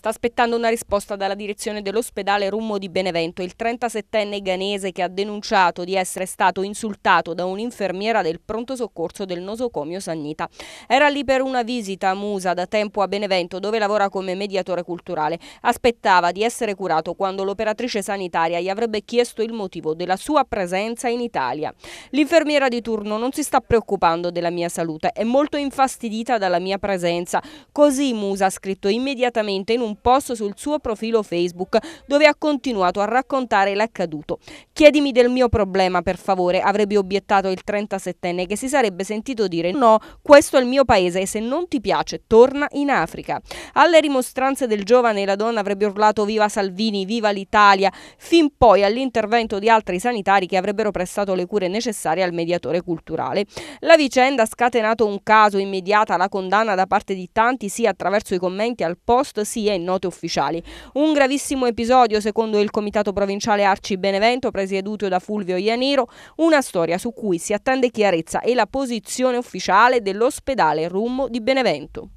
Sta aspettando una risposta dalla direzione dell'ospedale Rummo di Benevento. Il 37enne ghanese che ha denunciato di essere stato insultato da un'infermiera del pronto soccorso del nosocomio Sannita. Era lì per una visita a Musa da tempo a Benevento dove lavora come mediatore culturale. Aspettava di essere curato quando l'operatrice sanitaria gli avrebbe chiesto il motivo della sua presenza in Italia. L'infermiera di turno non si sta preoccupando della mia salute, è molto infastidita dalla mia presenza. Così Musa ha scritto immediatamente in un un post sul suo profilo Facebook dove ha continuato a raccontare l'accaduto. Chiedimi del mio problema per favore, avrebbe obiettato il 37enne che si sarebbe sentito dire no, questo è il mio paese e se non ti piace torna in Africa. Alle rimostranze del giovane la donna avrebbe urlato viva Salvini, viva l'Italia, fin poi all'intervento di altri sanitari che avrebbero prestato le cure necessarie al mediatore culturale. La vicenda ha scatenato un caso immediata, la condanna da parte di tanti sia attraverso i commenti al post sia in note ufficiali. Un gravissimo episodio, secondo il Comitato Provinciale Arci Benevento, presieduto da Fulvio Ianiro, una storia su cui si attende chiarezza e la posizione ufficiale dell'ospedale Rummo di Benevento.